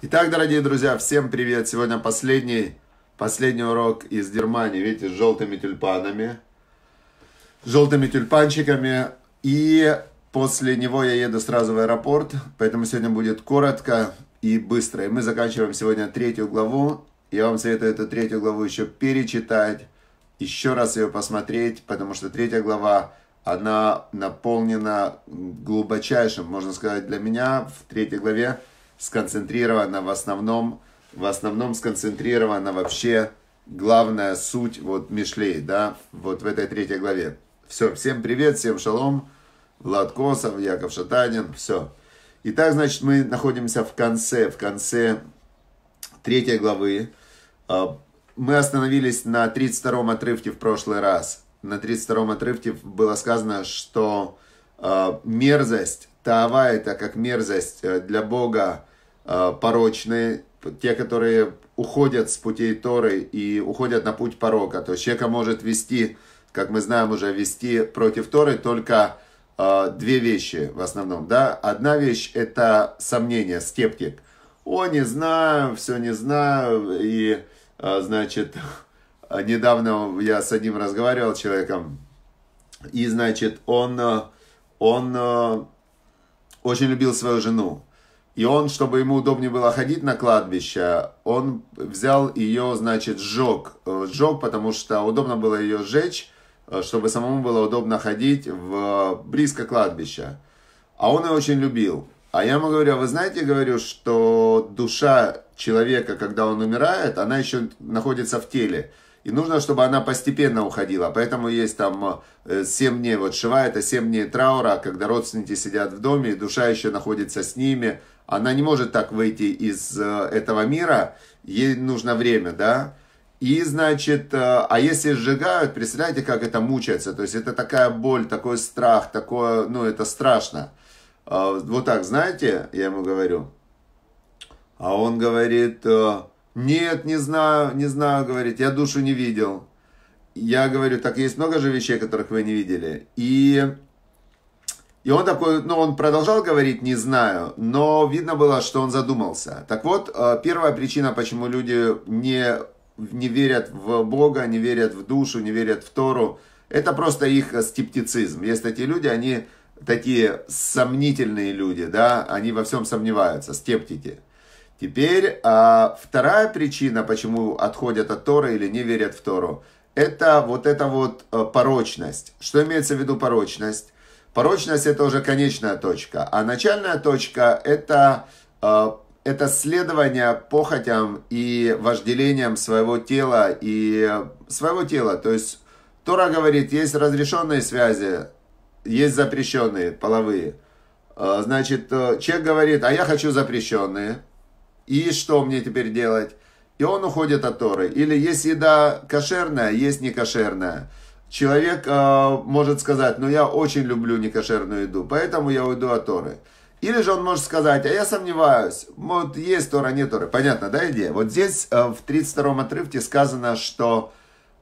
Итак, дорогие друзья, всем привет! Сегодня последний, последний урок из Германии, видите, с желтыми тюльпанами, с желтыми тюльпанчиками. И после него я еду сразу в аэропорт, поэтому сегодня будет коротко и быстро. И мы заканчиваем сегодня третью главу. Я вам советую эту третью главу еще перечитать, еще раз ее посмотреть, потому что третья глава она наполнена глубочайшим, можно сказать, для меня в третьей главе сконцентрирована в основном, в основном сконцентрирована вообще главная суть вот Мишлей, да, вот в этой третьей главе. Все, всем привет, всем шалом, Влад Косов, Яков Шатанин, все. Итак, значит, мы находимся в конце, в конце третьей главы. А, мы остановились на 32-м отрывке в прошлый раз. На 32-м отрывке было сказано, что а, мерзость, Таава это как мерзость э, для Бога, Э, порочные, те, которые уходят с путей Торы и уходят на путь порока. То есть человека может вести, как мы знаем уже, вести против Торы только э, две вещи в основном. Да? Одна вещь – это сомнение, скептик. О, не знаю, все не знаю. И, э, значит, недавно я с одним разговаривал человеком, и, значит, он, он очень любил свою жену. И он, чтобы ему удобнее было ходить на кладбище, он взял ее, значит, сжег. Э, сжег, потому что удобно было ее сжечь, э, чтобы самому было удобно ходить в, э, близко кладбища. А он ее очень любил. А я ему говорю, а вы знаете, говорю, что душа человека, когда он умирает, она еще находится в теле. И нужно, чтобы она постепенно уходила. Поэтому есть там 7 дней, вот Шива это 7 дней траура, когда родственники сидят в доме, и душа еще находится с ними. Она не может так выйти из э, этого мира, ей нужно время, да. И, значит, э, а если сжигают, представляете, как это мучается, то есть это такая боль, такой страх, такое, ну, это страшно. Э, вот так, знаете, я ему говорю. А он говорит, нет, не знаю, не знаю, говорит, я душу не видел. Я говорю, так есть много же вещей, которых вы не видели. И и он такой, ну, он продолжал говорить, не знаю, но видно было, что он задумался. Так вот, э, первая причина, почему люди не, не верят в Бога, не верят в душу, не верят в Тору, это просто их скептицизм. Есть такие люди, они такие сомнительные люди, да, они во всем сомневаются, скептики. Теперь а, вторая причина, почему отходят от Торы или не верят в Тору, это вот эта вот э, порочность. Что имеется в виду порочность? Порочность – это уже конечная точка, а начальная точка – это, э, это следование похотям и вожделениям своего тела и э, своего тела. То есть Тора говорит, есть разрешенные связи, есть запрещенные половые. Э, значит, человек говорит, а я хочу запрещенные. И что мне теперь делать? И он уходит от Торы. Или есть еда кошерная, есть некошерная. кошерная. Человек э, может сказать, ну я очень люблю некошерную еду, поэтому я уйду от Торы. Или же он может сказать, а я сомневаюсь, вот есть Тора, нет Торы. Понятно, да, идея? Вот здесь э, в 32 отрывке сказано, что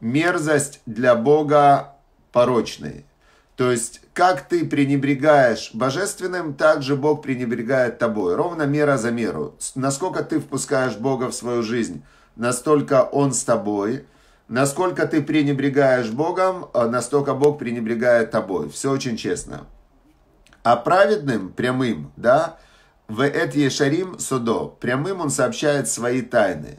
мерзость для Бога порочной. То есть, как ты пренебрегаешь божественным, так же Бог пренебрегает тобой. Ровно мера за меру. Насколько ты впускаешь Бога в свою жизнь, настолько Он с тобой – Насколько ты пренебрегаешь Богом, э, настолько Бог пренебрегает тобой. Все очень честно. А праведным, прямым, да, в Эт Ешарим Судо, прямым он сообщает свои тайны.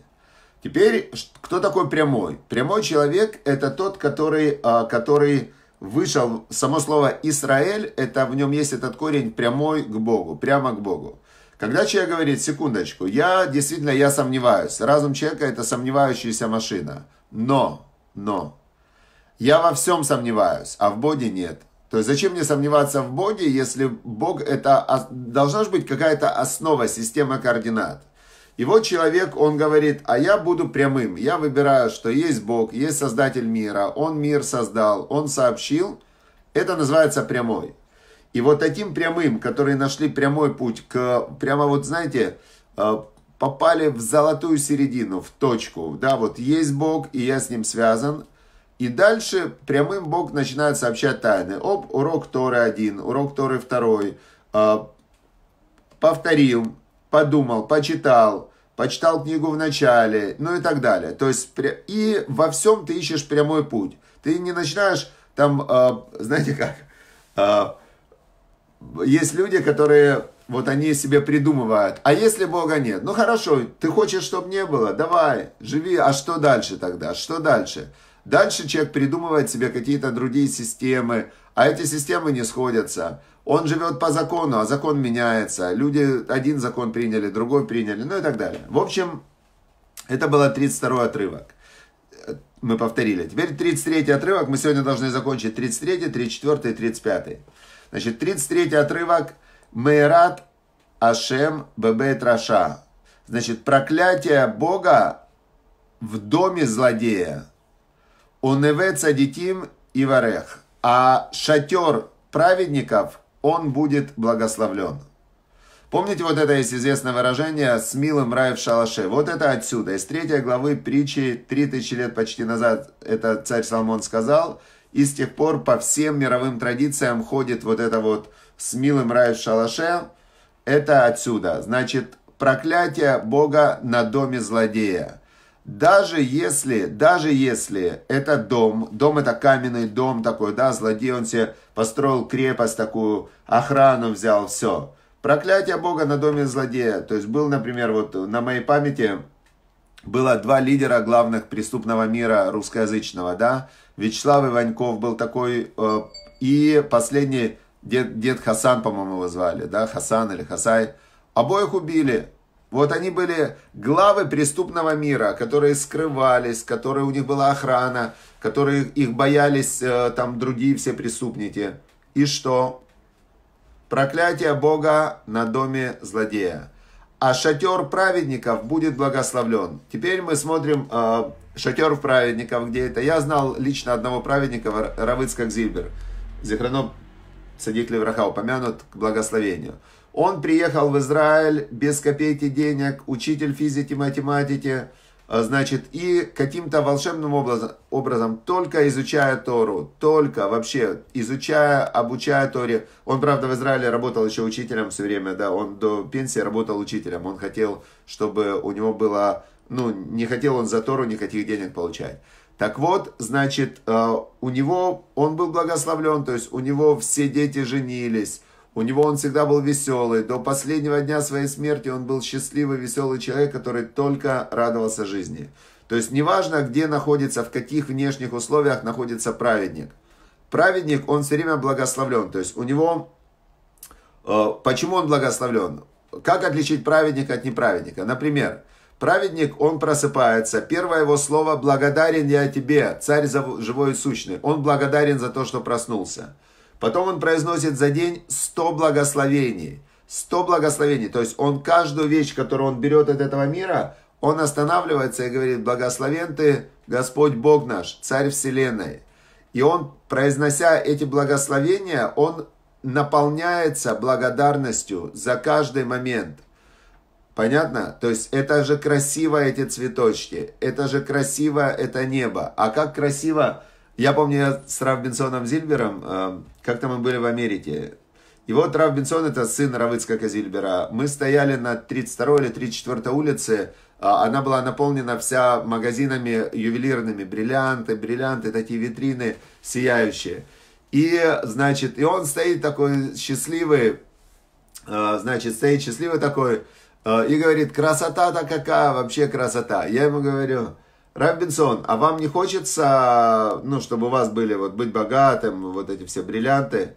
Теперь, кто такой прямой? Прямой человек – это тот, который, э, который вышел, само слово «Израиль», это в нем есть этот корень прямой к Богу, прямо к Богу. Когда человек говорит, секундочку, я действительно, я сомневаюсь. Разум человека – это сомневающаяся машина – но, но, я во всем сомневаюсь, а в Боге нет. То есть зачем мне сомневаться в Боге, если Бог это... Должна же быть какая-то основа, система координат. И вот человек, он говорит, а я буду прямым. Я выбираю, что есть Бог, есть Создатель мира, Он мир создал, Он сообщил. Это называется прямой. И вот таким прямым, которые нашли прямой путь к... Прямо вот, знаете, э, попали в золотую середину, в точку. Да, вот есть Бог, и я с ним связан. И дальше прямым Бог начинает сообщать тайны. Оп, урок Торы один, урок Торы второй. А, повторил, подумал, почитал, почитал книгу в начале, ну и так далее. То есть и во всем ты ищешь прямой путь. Ты не начинаешь там, а, знаете как, а, есть люди, которые вот они себе придумывают. А если Бога нет? Ну хорошо, ты хочешь, чтобы не было? Давай, живи. А что дальше тогда? Что дальше? Дальше человек придумывает себе какие-то другие системы, а эти системы не сходятся. Он живет по закону, а закон меняется. Люди один закон приняли, другой приняли, ну и так далее. В общем, это было 32 отрывок. Мы повторили. Теперь 33 отрывок. Мы сегодня должны закончить 33, 34, 35. Значит, 33 отрывок – Мейрат Ашем Бебет Раша. Значит, проклятие Бога в доме злодея. Оневец Адитим и Варех. А шатер праведников, он будет благословлен. Помните вот это есть известное выражение «с милым рай в шалаше». Вот это отсюда. Из третьей главы притчи, три тысячи лет почти назад, это царь Соломон сказал, и с тех пор по всем мировым традициям ходит вот это вот с милым рай в шалаше, это отсюда. Значит, проклятие Бога на доме злодея. Даже если, даже если это дом, дом это каменный дом такой, да, злодей, он себе построил крепость такую, охрану взял, все. Проклятие Бога на доме злодея. То есть был, например, вот на моей памяти было два лидера главных преступного мира русскоязычного, да, Вячеслав Иваньков был такой, э, и последний дед, дед Хасан, по-моему, его звали, да, Хасан или Хасай, обоих убили. Вот они были главы преступного мира, которые скрывались, которые у них была охрана, которые их боялись э, там другие все преступники. И что? Проклятие Бога на доме злодея. А шатер праведников будет благословлен. Теперь мы смотрим э, шатер праведников, где это. Я знал лично одного праведника, Равыцкак Зильбер. Зихранов Садик Левраха упомянут к благословению. Он приехал в Израиль без копейки денег, учитель физики, математики, а, значит, и каким-то волшебным образом, образом, только изучая Тору, только вообще изучая, обучая Торе. Он, правда, в Израиле работал еще учителем все время, да, он до пенсии работал учителем, он хотел, чтобы у него было, ну, не хотел он за Тору никаких денег получать. Так вот, значит, э, у него, он был благословлен, то есть у него все дети женились, у него он всегда был веселый. До последнего дня своей смерти он был счастливый, веселый человек, который только радовался жизни. То есть неважно, где находится, в каких внешних условиях находится праведник. Праведник, он все время благословлен. То есть у него... Э, почему он благословлен? Как отличить праведника от неправедника? Например, Праведник, он просыпается. Первое его слово «благодарен я тебе, царь живой и сущный». Он благодарен за то, что проснулся. Потом он произносит за день 100 благословений. 100 благословений. То есть он каждую вещь, которую он берет от этого мира, он останавливается и говорит «Благословен ты, Господь Бог наш, Царь Вселенной». И он, произнося эти благословения, он наполняется благодарностью за каждый момент – Понятно? То есть это же красиво эти цветочки, это же красиво это небо. А как красиво, я помню, я с Рав Зильбером, э, как-то мы были в Америке, и вот Рав это сын Равыцкака Зильбера, мы стояли на 32 или 34 улице, а она была наполнена вся магазинами ювелирными, бриллианты, бриллианты, такие витрины сияющие. И, значит, и он стоит такой счастливый, э, значит, стоит счастливый такой, Э, и говорит, красота-то какая, вообще красота. Я ему говорю, Робинсон, а вам не хочется, ну, чтобы у вас были, вот, быть богатым, вот эти все бриллианты?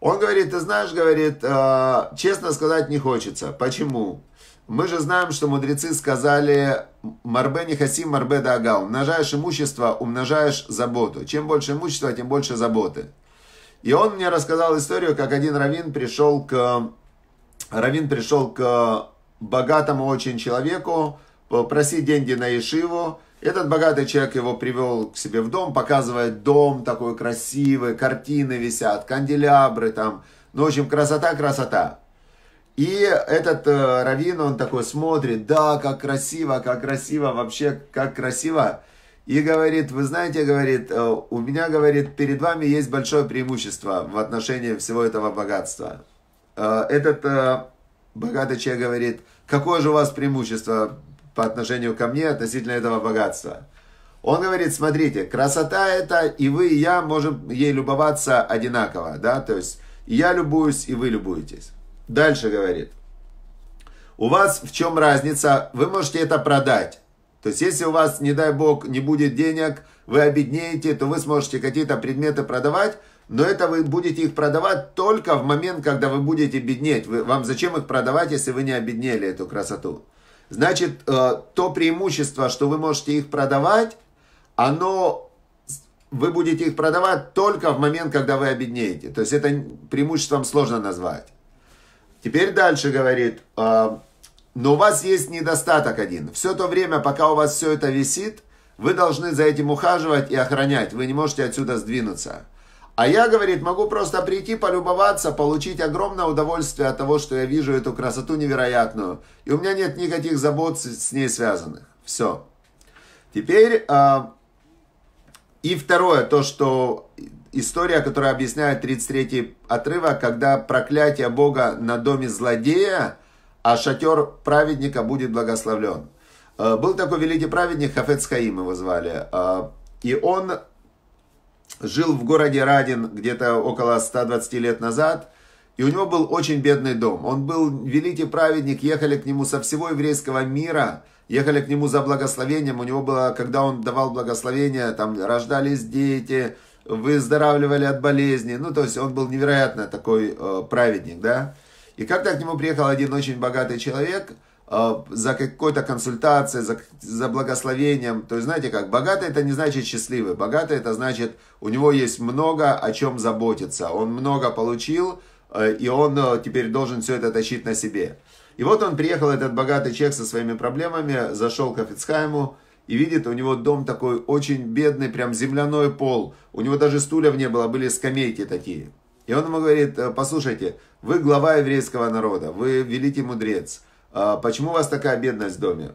Он говорит, ты знаешь, говорит, э, честно сказать не хочется. Почему? Мы же знаем, что мудрецы сказали «Марбе не хаси, марбе да ага». Умножаешь имущество, умножаешь заботу. Чем больше имущества, тем больше заботы. И он мне рассказал историю, как один раввин пришел к... Равин пришел к богатому очень человеку просить деньги на Ешиву. Этот богатый человек его привел к себе в дом, показывает дом такой красивый, картины висят, канделябры там. Ну, в общем, красота, красота. И этот э, Равин, он такой смотрит, да, как красиво, как красиво, вообще, как красиво. И говорит, вы знаете, говорит, э, у меня, говорит, перед вами есть большое преимущество в отношении всего этого богатства. Э, этот э, богатый человек говорит, какое же у вас преимущество по отношению ко мне относительно этого богатства? Он говорит, смотрите, красота это, и вы, и я можем ей любоваться одинаково, да, то есть я любуюсь, и вы любуетесь. Дальше говорит, у вас в чем разница, вы можете это продать. То есть, если у вас, не дай бог, не будет денег, вы обеднеете, то вы сможете какие-то предметы продавать, но это вы будете их продавать только в момент, когда вы будете беднеть. Вы, вам зачем их продавать, если вы не обеднели эту красоту? Значит, э, то преимущество, что вы можете их продавать, оно вы будете их продавать только в момент, когда вы обеднеете. То есть это преимуществом сложно назвать. Теперь дальше говорит, э, но у вас есть недостаток один. Все то время, пока у вас все это висит, вы должны за этим ухаживать и охранять. Вы не можете отсюда сдвинуться. А я, говорит, могу просто прийти, полюбоваться, получить огромное удовольствие от того, что я вижу эту красоту невероятную. И у меня нет никаких забот с ней связанных. Все. Теперь а, и второе, то, что история, которая объясняет 33-й отрывок, когда проклятие Бога на доме злодея, а шатер праведника будет благословлен. Э, был такой великий праведник, Хафец Хаим его звали. Э, и он жил в городе Радин где-то около 120 лет назад, и у него был очень бедный дом. Он был великий праведник, ехали к нему со всего еврейского мира, ехали к нему за благословением. У него было, когда он давал благословение, там рождались дети, выздоравливали от болезней. Ну, то есть он был невероятно такой э, праведник, да. И как-то к нему приехал один очень богатый человек – Э, за какой-то консультацией, за, за благословением. То есть, знаете как, богатый это не значит счастливый. Богатый это значит, у него есть много о чем заботиться. Он много получил, э, и он э, теперь должен все это тащить на себе. И вот он приехал, этот богатый человек со своими проблемами, зашел к Офицхайму и видит, у него дом такой очень бедный, прям земляной пол. У него даже стульев не было, были скамейки такие. И он ему говорит, послушайте, вы глава еврейского народа, вы великий мудрец – а, почему у вас такая бедность в доме?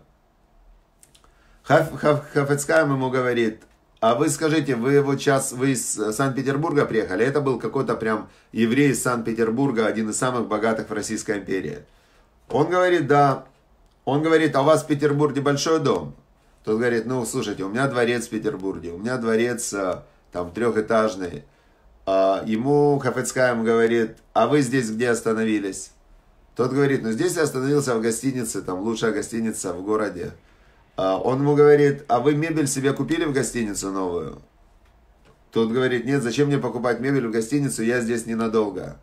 Хаф, Хаф, Хафецкаем ему говорит, а вы скажите, вы вот сейчас, вы из э, Санкт-Петербурга приехали, это был какой-то прям еврей из Санкт-Петербурга, один из самых богатых в Российской империи. Он говорит, да. Он говорит, а у вас в Петербурге большой дом? Тот говорит, ну, слушайте, у меня дворец в Петербурге, у меня дворец э, там трехэтажный. А ему Хафецкаем говорит, а вы здесь где остановились? Тот говорит, ну здесь я остановился в гостинице, там лучшая гостиница в городе. А он ему говорит, а вы мебель себе купили в гостиницу новую? Тот говорит, нет, зачем мне покупать мебель в гостиницу, я здесь ненадолго.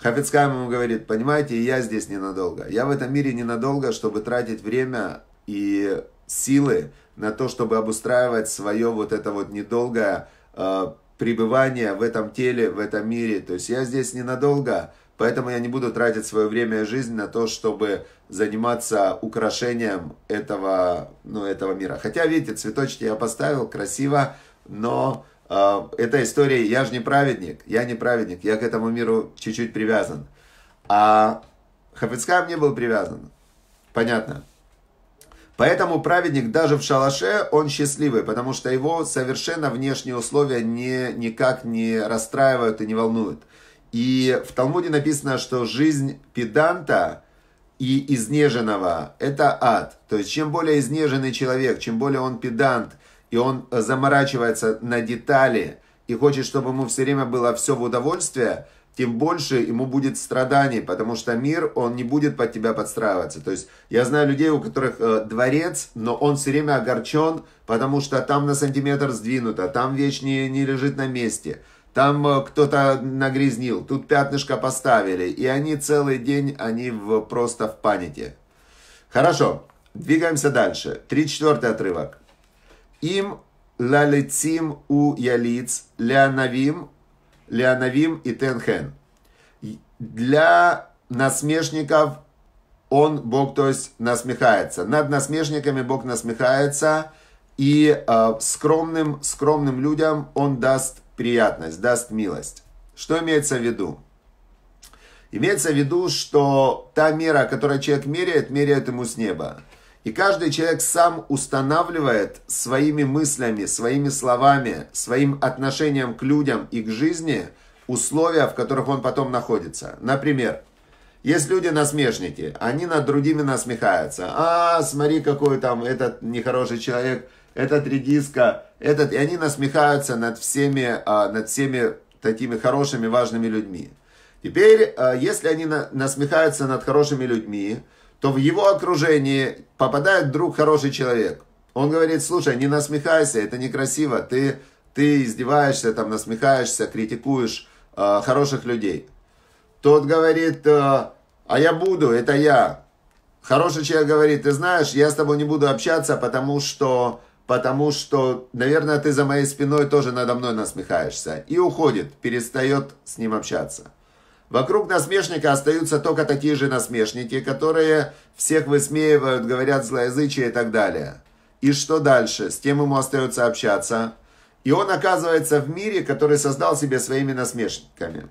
Хафицкайм ему говорит, понимаете, я здесь ненадолго. Я в этом мире ненадолго, чтобы тратить время и силы на то, чтобы обустраивать свое вот это вот недолгое э, пребывание в этом теле, в этом мире. То есть я здесь ненадолго, Поэтому я не буду тратить свое время и жизнь на то, чтобы заниматься украшением этого, ну, этого мира. Хотя, видите, цветочки я поставил, красиво, но э, эта история, я же не праведник, я не праведник, я к этому миру чуть-чуть привязан. А Хафицкам не был привязан. Понятно. Поэтому праведник даже в шалаше, он счастливый, потому что его совершенно внешние условия не, никак не расстраивают и не волнуют. И в Талмуде написано, что жизнь педанта и изнеженного – это ад. То есть, чем более изнеженный человек, чем более он педант, и он э, заморачивается на детали, и хочет, чтобы ему все время было все в удовольствие, тем больше ему будет страданий, потому что мир, он не будет под тебя подстраиваться. То есть я знаю людей, у которых э, дворец, но он все время огорчен, потому что там на сантиметр сдвинуто, там вещь не, не лежит на месте. Там э, кто-то нагрязнил, тут пятнышко поставили. И они целый день, они в, просто в панике. Хорошо, двигаемся дальше. 34 отрывок. Им лалецим у ялиц, леонавим, леонавим и тенхен. Для насмешников он, Бог, то есть, насмехается. Над насмешниками Бог насмехается, и э, скромным, скромным людям он даст приятность, даст милость. Что имеется в виду? Имеется в виду, что та мера, которую человек меряет, меряет ему с неба. И каждый человек сам устанавливает своими мыслями, своими словами, своим отношением к людям и к жизни условия, в которых он потом находится. Например, есть люди-насмешники, они над другими насмехаются. А, смотри, какой там этот нехороший человек – этот редиска, этот, и они насмехаются над всеми, а, над всеми такими хорошими, важными людьми. Теперь, а, если они насмехаются над хорошими людьми, то в его окружении попадает друг хороший человек. Он говорит, слушай, не насмехайся, это некрасиво, ты, ты издеваешься, там, насмехаешься, критикуешь а, хороших людей. Тот говорит, а я буду, это я. Хороший человек говорит, ты знаешь, я с тобой не буду общаться, потому что потому что, наверное, ты за моей спиной тоже надо мной насмехаешься. И уходит, перестает с ним общаться. Вокруг насмешника остаются только такие же насмешники, которые всех высмеивают, говорят злоязычие и так далее. И что дальше? С тем ему остается общаться. И он оказывается в мире, который создал себе своими насмешниками.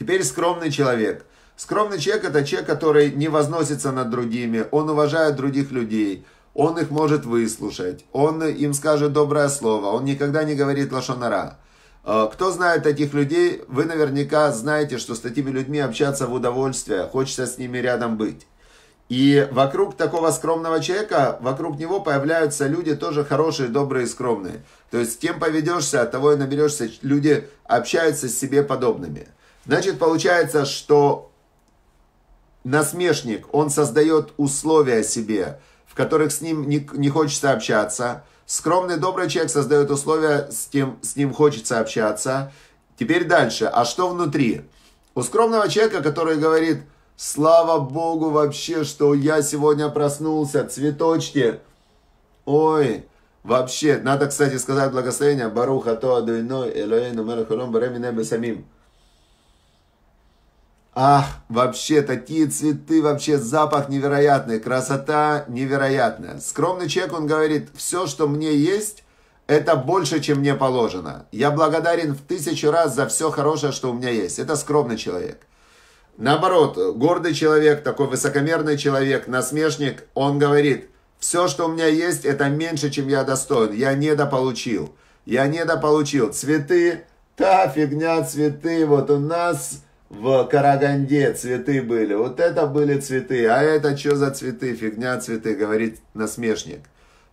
Теперь скромный человек. Скромный человек – это человек, который не возносится над другими, он уважает других людей, он их может выслушать, он им скажет доброе слово, он никогда не говорит лошонара. Э, кто знает таких людей, вы наверняка знаете, что с такими людьми общаться в удовольствие, хочется с ними рядом быть. И вокруг такого скромного человека, вокруг него появляются люди тоже хорошие, добрые, скромные. То есть с кем поведешься, от того и наберешься, люди общаются с себе подобными. Значит, получается, что насмешник, он создает условия себе – в которых с ним не, не хочется общаться. Скромный, добрый человек создает условия, с, тем, с ним хочется общаться. Теперь дальше. А что внутри? У скромного человека, который говорит, слава Богу вообще, что я сегодня проснулся, цветочки. Ой, вообще, надо, кстати, сказать благословение. Баруха то адуйной, элоэйну мэлэхуром барэминэ бесамим. самим. Ах, вообще такие цветы, вообще запах невероятный, красота невероятная. Скромный человек, он говорит, все, что мне есть, это больше, чем мне положено. Я благодарен в тысячу раз за все хорошее, что у меня есть. Это скромный человек. Наоборот, гордый человек, такой высокомерный человек, насмешник, он говорит, все, что у меня есть, это меньше, чем я достоин. Я недополучил. Я недополучил. Цветы, та фигня, цветы, вот у нас в Караганде цветы были. Вот это были цветы. А это что за цветы? Фигня цветы, говорит насмешник.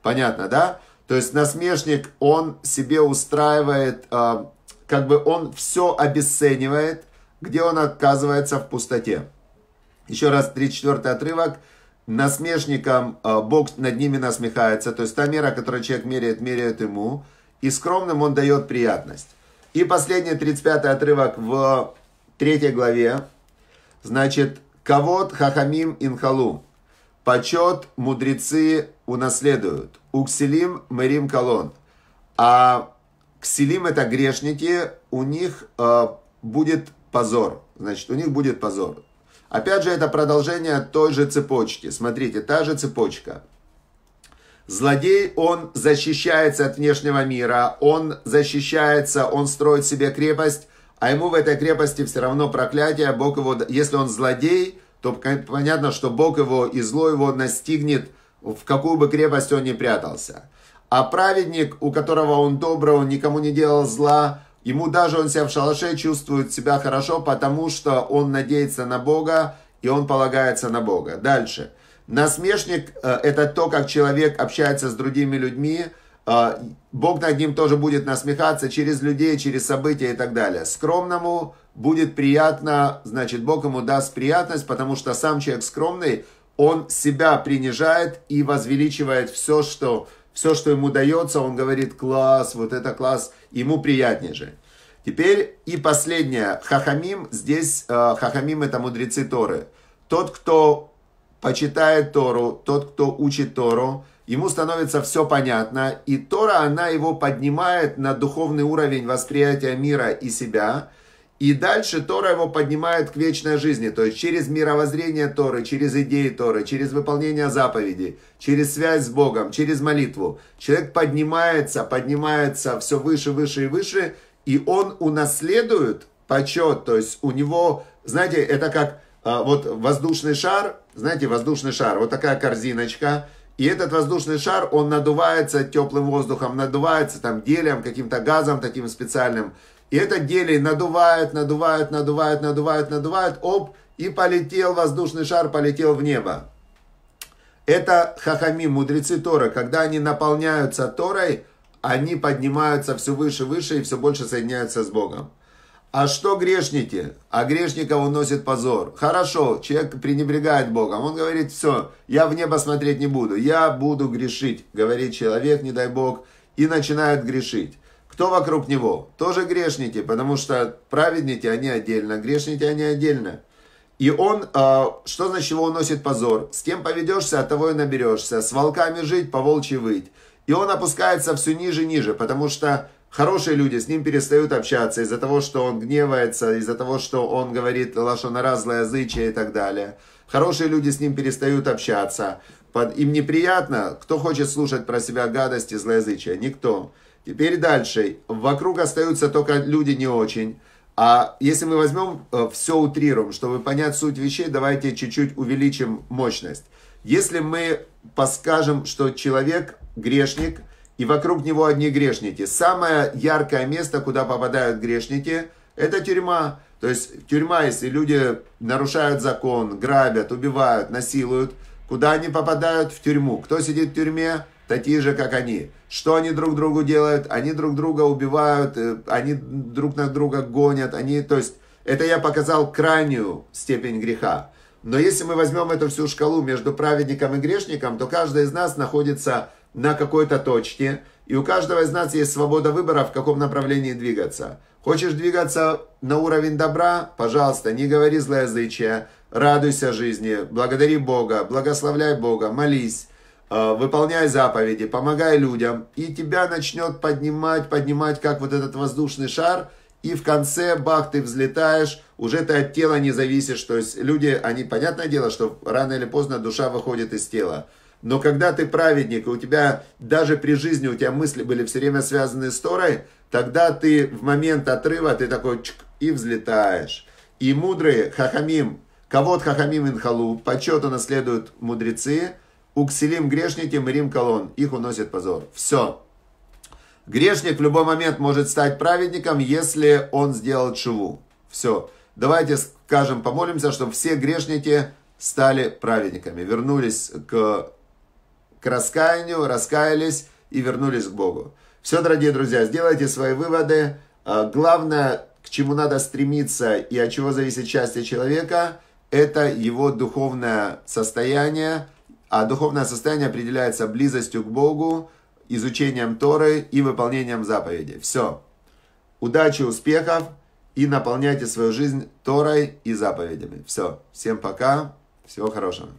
Понятно, да? То есть насмешник, он себе устраивает, э, как бы он все обесценивает, где он оказывается в пустоте. Еще раз, 34 отрывок. Насмешником э, Бог над ними насмехается. То есть та мера, которую человек меряет, меряет ему. И скромным он дает приятность. И последний 35 отрывок в Третьей главе, значит, «Кавод хахамим инхалу» – «Почет мудрецы унаследуют», «Укселим мэрим колон». А кселим – это грешники, у них э, будет позор. Значит, у них будет позор. Опять же, это продолжение той же цепочки. Смотрите, та же цепочка. Злодей, он защищается от внешнего мира, он защищается, он строит себе крепость, а ему в этой крепости все равно проклятие, Бог его, если он злодей, то понятно, что Бог его и зло его настигнет, в какую бы крепость он ни прятался. А праведник, у которого он добрый, он никому не делал зла, ему даже он себя в шалаше чувствует себя хорошо, потому что он надеется на Бога, и он полагается на Бога. Дальше. Насмешник э, – это то, как человек общается с другими людьми – а, Бог над ним тоже будет насмехаться через людей, через события и так далее. Скромному будет приятно, значит, Бог ему даст приятность, потому что сам человек скромный, он себя принижает и возвеличивает все, что, все, что ему дается. Он говорит, класс, вот это класс, ему приятнее же. Теперь и последнее. Хахамим, здесь э, Хахамим это мудрецы Торы. Тот, кто почитает Тору, тот, кто учит Тору, ему становится все понятно, и Тора, она его поднимает на духовный уровень восприятия мира и себя, и дальше Тора его поднимает к вечной жизни, то есть через мировоззрение Торы, через идеи Торы, через выполнение заповедей, через связь с Богом, через молитву. Человек поднимается, поднимается все выше, выше и выше, и он унаследует почет, то есть у него, знаете, это как а, вот воздушный шар, знаете, воздушный шар, вот такая корзиночка – и этот воздушный шар, он надувается теплым воздухом, надувается там гелием каким-то газом таким специальным. И этот гелий надувает, надувает, надувает, надувает, надувает, оп, и полетел воздушный шар, полетел в небо. Это хахами, мудрецы Тора. Когда они наполняются Торой, они поднимаются все выше, выше и все больше соединяются с Богом. А что грешники? А грешников уносит позор. Хорошо, человек пренебрегает Богом. Он говорит, все, я в небо смотреть не буду, я буду грешить, говорит человек, не дай Бог, и начинает грешить. Кто вокруг него? Тоже грешники, потому что праведники, они отдельно, грешники, они отдельно. И он, э, что значит, его уносит позор? С кем поведешься, от того и наберешься. С волками жить, по волчьи выть. И он опускается все ниже ниже, потому что Хорошие люди с ним перестают общаться из-за того, что он гневается, из-за того, что он говорит лошонара, злоязычие и так далее. Хорошие люди с ним перестают общаться. им неприятно. Кто хочет слушать про себя гадости, злоязычие? Никто. Теперь дальше. Вокруг остаются только люди не очень. А если мы возьмем э, все утрируем, чтобы понять суть вещей, давайте чуть-чуть увеличим мощность. Если мы подскажем, что человек грешник – и вокруг него одни грешники. Самое яркое место, куда попадают грешники, это тюрьма. То есть тюрьма, если люди нарушают закон, грабят, убивают, насилуют, куда они попадают? В тюрьму. Кто сидит в тюрьме? Такие же, как они. Что они друг другу делают? Они друг друга убивают, э, они друг на друга гонят, они, то есть, это я показал крайнюю степень греха. Но если мы возьмем эту всю шкалу между праведником и грешником, то каждый из нас находится на какой-то точке, и у каждого из нас есть свобода выбора, в каком направлении двигаться. Хочешь двигаться на уровень добра? Пожалуйста, не говори злоязычия, радуйся жизни, благодари Бога, благословляй Бога, молись, а, выполняй заповеди, помогай людям. И тебя начнет поднимать, поднимать, как вот этот воздушный шар. И в конце, бах, ты взлетаешь, уже ты от тела не зависишь. То есть люди, они, понятное дело, что рано или поздно душа выходит из тела. Но когда ты праведник, и у тебя даже при жизни у тебя мысли были все время связаны с Торой, тогда ты в момент отрыва, ты такой чик, и взлетаешь. И мудрые хахамим, кавод хахамим инхалу, почету наследуют мудрецы, укселим грешники, мирим колон, их уносит позор. Все. Грешник в любой момент может стать праведником, если он сделал чуву. Все. Давайте скажем, помолимся, чтобы все грешники стали праведниками, вернулись к к раскаянию, раскаялись и вернулись к Богу. Все, дорогие друзья, сделайте свои выводы. А, главное, к чему надо стремиться и от чего зависит счастье человека, это его духовное состояние. А духовное состояние определяется близостью к Богу, изучением Торы и выполнением заповедей. Все. Удачи, успехов и наполняйте свою жизнь Торой и заповедями. Все. Всем пока. Всего хорошего.